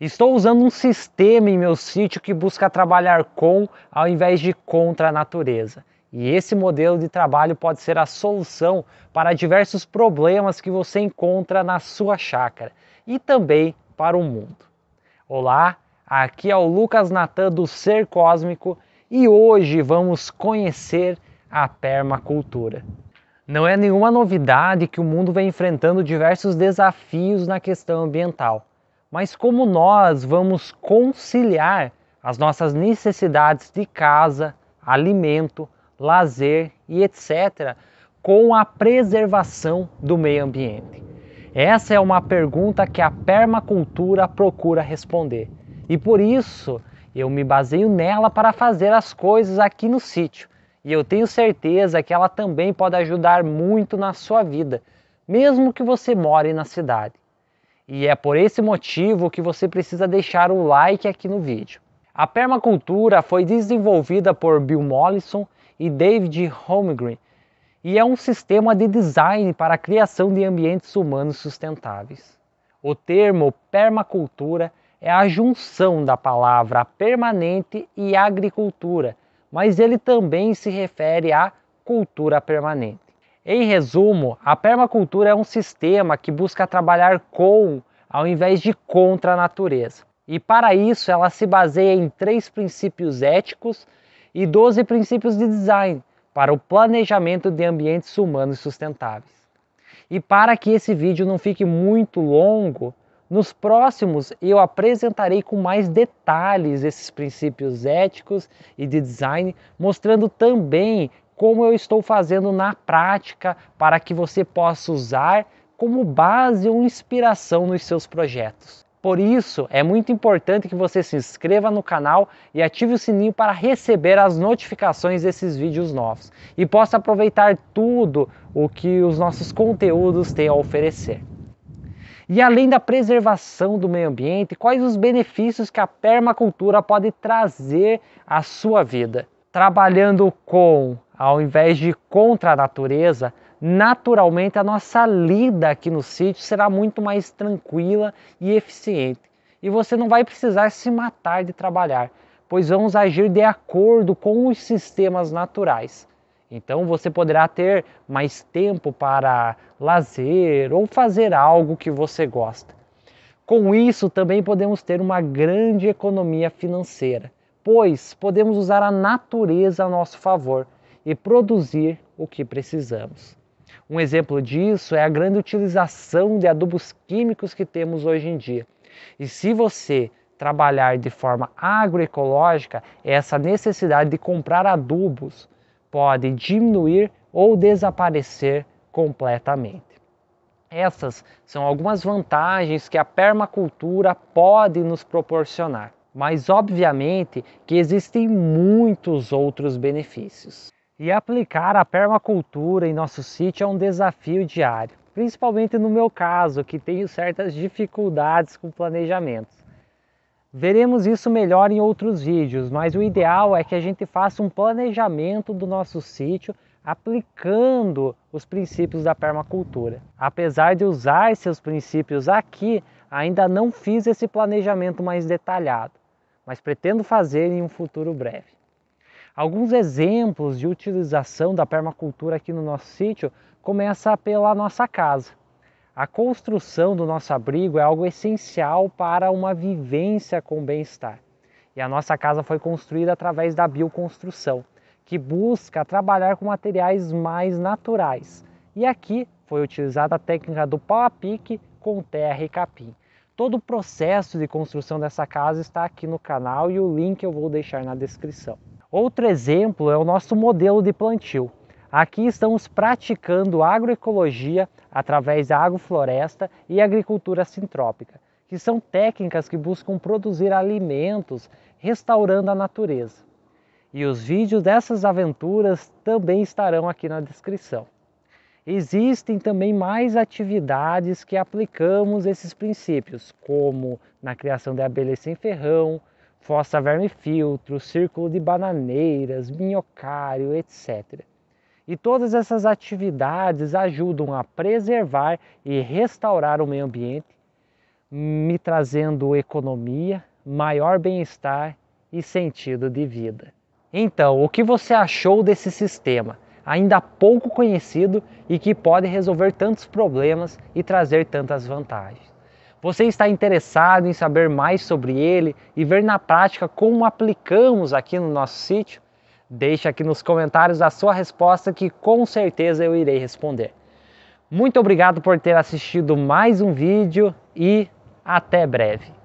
Estou usando um sistema em meu sítio que busca trabalhar com ao invés de contra a natureza. E esse modelo de trabalho pode ser a solução para diversos problemas que você encontra na sua chácara e também para o mundo. Olá, aqui é o Lucas Natan do Ser Cósmico e hoje vamos conhecer a permacultura. Não é nenhuma novidade que o mundo vem enfrentando diversos desafios na questão ambiental mas como nós vamos conciliar as nossas necessidades de casa, alimento, lazer e etc., com a preservação do meio ambiente? Essa é uma pergunta que a permacultura procura responder e por isso eu me baseio nela para fazer as coisas aqui no sítio e eu tenho certeza que ela também pode ajudar muito na sua vida, mesmo que você more na cidade. E é por esse motivo que você precisa deixar o like aqui no vídeo. A permacultura foi desenvolvida por Bill Mollison e David Holmgren e é um sistema de design para a criação de ambientes humanos sustentáveis. O termo permacultura é a junção da palavra permanente e agricultura, mas ele também se refere à cultura permanente. Em resumo, a permacultura é um sistema que busca trabalhar com ao invés de contra a natureza. E para isso, ela se baseia em três princípios éticos e 12 princípios de design para o planejamento de ambientes humanos sustentáveis. E para que esse vídeo não fique muito longo, nos próximos eu apresentarei com mais detalhes esses princípios éticos e de design, mostrando também como eu estou fazendo na prática para que você possa usar como base ou inspiração nos seus projetos. Por isso, é muito importante que você se inscreva no canal e ative o sininho para receber as notificações desses vídeos novos e possa aproveitar tudo o que os nossos conteúdos têm a oferecer. E além da preservação do meio ambiente, quais os benefícios que a permacultura pode trazer à sua vida? trabalhando com, ao invés de contra a natureza, naturalmente a nossa lida aqui no sítio será muito mais tranquila e eficiente. E você não vai precisar se matar de trabalhar, pois vamos agir de acordo com os sistemas naturais. Então você poderá ter mais tempo para lazer ou fazer algo que você gosta. Com isso, também podemos ter uma grande economia financeira pois podemos usar a natureza a nosso favor e produzir o que precisamos. Um exemplo disso é a grande utilização de adubos químicos que temos hoje em dia. E se você trabalhar de forma agroecológica, essa necessidade de comprar adubos pode diminuir ou desaparecer completamente. Essas são algumas vantagens que a permacultura pode nos proporcionar mas obviamente que existem muitos outros benefícios. E aplicar a permacultura em nosso sítio é um desafio diário, principalmente no meu caso, que tenho certas dificuldades com planejamentos. Veremos isso melhor em outros vídeos, mas o ideal é que a gente faça um planejamento do nosso sítio aplicando os princípios da permacultura. Apesar de usar seus princípios aqui, ainda não fiz esse planejamento mais detalhado mas pretendo fazer em um futuro breve. Alguns exemplos de utilização da permacultura aqui no nosso sítio começa pela nossa casa. A construção do nosso abrigo é algo essencial para uma vivência com bem-estar. E a nossa casa foi construída através da bioconstrução, que busca trabalhar com materiais mais naturais. E aqui foi utilizada a técnica do pau a pique com terra e capim. Todo o processo de construção dessa casa está aqui no canal e o link eu vou deixar na descrição. Outro exemplo é o nosso modelo de plantio. Aqui estamos praticando agroecologia através da agrofloresta e agricultura sintrópica, que são técnicas que buscam produzir alimentos restaurando a natureza. E os vídeos dessas aventuras também estarão aqui na descrição. Existem também mais atividades que aplicamos esses princípios, como na criação de abelhas sem ferrão, fossa verme filtro, círculo de bananeiras, minhocário, etc. E todas essas atividades ajudam a preservar e restaurar o meio ambiente, me trazendo economia, maior bem-estar e sentido de vida. Então, o que você achou desse sistema? ainda pouco conhecido e que pode resolver tantos problemas e trazer tantas vantagens. Você está interessado em saber mais sobre ele e ver na prática como aplicamos aqui no nosso sítio? Deixe aqui nos comentários a sua resposta que com certeza eu irei responder. Muito obrigado por ter assistido mais um vídeo e até breve.